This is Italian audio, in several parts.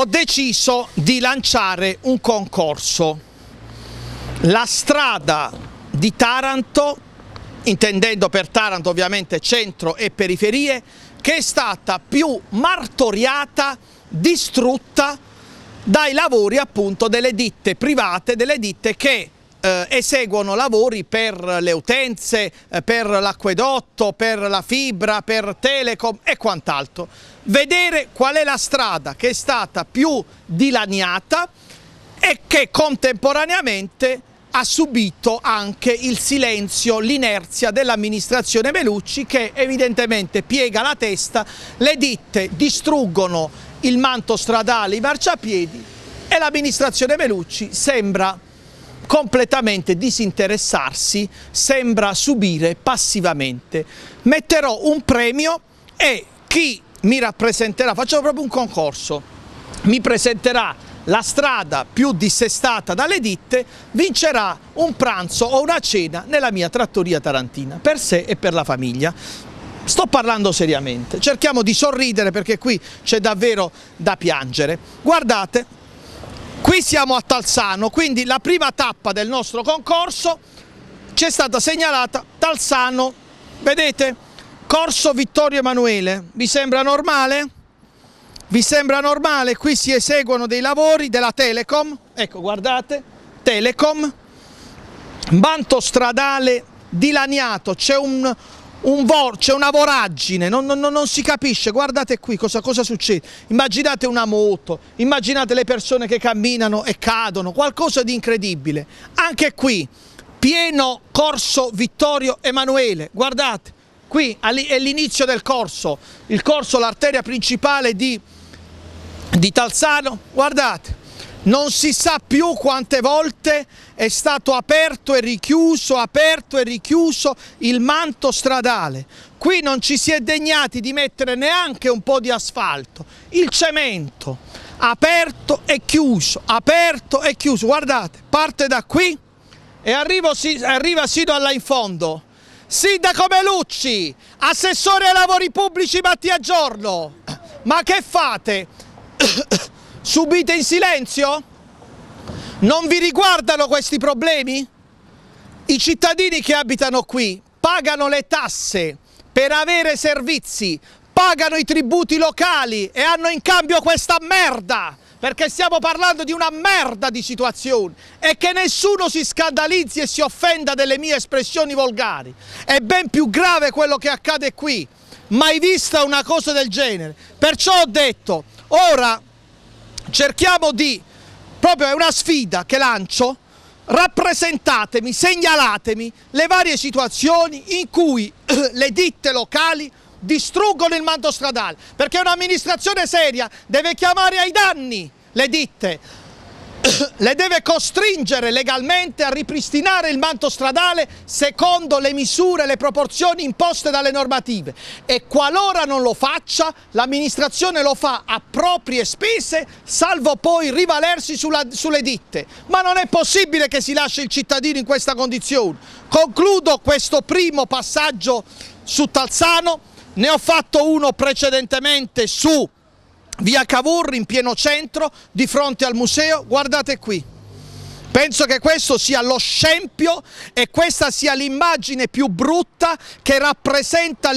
ho deciso di lanciare un concorso. La strada di Taranto, intendendo per Taranto ovviamente centro e periferie, che è stata più martoriata, distrutta dai lavori appunto delle ditte private, delle ditte che eh, eseguono lavori per le utenze, eh, per l'acquedotto, per la fibra, per Telecom e quant'altro. Vedere qual è la strada che è stata più dilaniata e che contemporaneamente ha subito anche il silenzio, l'inerzia dell'amministrazione Melucci che evidentemente piega la testa, le ditte distruggono il manto stradale, i marciapiedi e l'amministrazione Melucci sembra completamente disinteressarsi, sembra subire passivamente. Metterò un premio e chi mi rappresenterà, faccio proprio un concorso, mi presenterà la strada più dissestata dalle ditte vincerà un pranzo o una cena nella mia trattoria tarantina, per sé e per la famiglia. Sto parlando seriamente, cerchiamo di sorridere perché qui c'è davvero da piangere. Guardate, Qui siamo a Talsano, quindi la prima tappa del nostro concorso ci è stata segnalata Talsano, vedete? Corso Vittorio Emanuele, vi sembra normale? Vi sembra normale? Qui si eseguono dei lavori della Telecom, ecco guardate, Telecom, banto stradale dilaniato, c'è un un vorce, una voragine, non, non, non, si capisce, guardate qui cosa, cosa, succede, immaginate una moto, immaginate le persone che camminano e cadono, qualcosa di incredibile, anche qui pieno corso Vittorio Emanuele, guardate, qui è l'inizio del corso, il corso, l'arteria principale di, di Talzano, guardate, non si sa più quante volte è stato aperto e richiuso, aperto e richiuso il manto stradale. Qui non ci si è degnati di mettere neanche un po' di asfalto, il cemento, aperto e chiuso, aperto e chiuso. Guardate, parte da qui e arrivo, arriva sino là in fondo. Sindaco Melucci, assessore ai lavori pubblici Mattia Giorno, ma che fate? subite in silenzio? Non vi riguardano questi problemi? I cittadini che abitano qui pagano le tasse per avere servizi, pagano i tributi locali e hanno in cambio questa merda! Perché stiamo parlando di una merda di situazione e che nessuno si scandalizzi e si offenda delle mie espressioni volgari. È ben più grave quello che accade qui. Mai vista una cosa del genere. Perciò ho detto, ora cerchiamo di, proprio è una sfida che lancio, rappresentatemi, segnalatemi le varie situazioni in cui le ditte locali distruggono il manto stradale, perché un'amministrazione seria deve chiamare ai danni le ditte, le deve costringere legalmente a ripristinare il manto stradale secondo le misure e le proporzioni imposte dalle normative e qualora non lo faccia l'amministrazione lo fa a proprie spese salvo poi rivalersi sulla, sulle ditte. Ma non è possibile che si lasci il cittadino in questa condizione. Concludo questo primo passaggio su Talzano, ne ho fatto uno precedentemente su via Cavour in pieno centro, di fronte al museo, guardate qui. Penso che questo sia lo scempio e questa sia l'immagine più brutta che rappresenta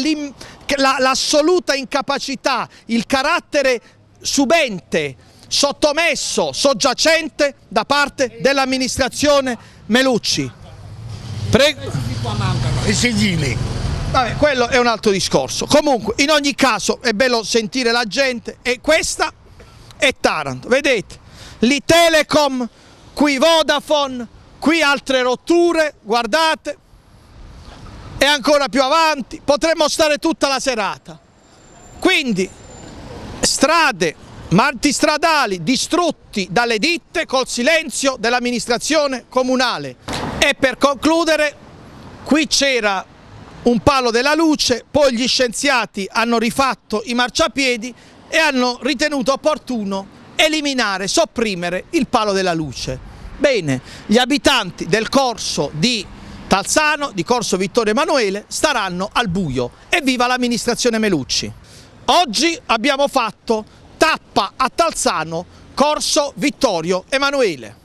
l'assoluta incapacità, il carattere subente, sottomesso, soggiacente da parte dell'amministrazione Melucci. Prego. I sigilli. Vabbè, quello è un altro discorso. Comunque, in ogni caso, è bello sentire la gente e questa è Taranto. Vedete, lì Telecom, qui Vodafone, qui altre rotture, guardate. E ancora più avanti, potremmo stare tutta la serata. Quindi, strade, marti stradali distrutti dalle ditte col silenzio dell'amministrazione comunale. E per concludere, qui c'era un palo della luce, poi gli scienziati hanno rifatto i marciapiedi e hanno ritenuto opportuno eliminare, sopprimere il palo della luce. Bene, gli abitanti del corso di Talzano, di corso Vittorio Emanuele, staranno al buio. Evviva l'amministrazione Melucci! Oggi abbiamo fatto tappa a Talzano, corso Vittorio Emanuele.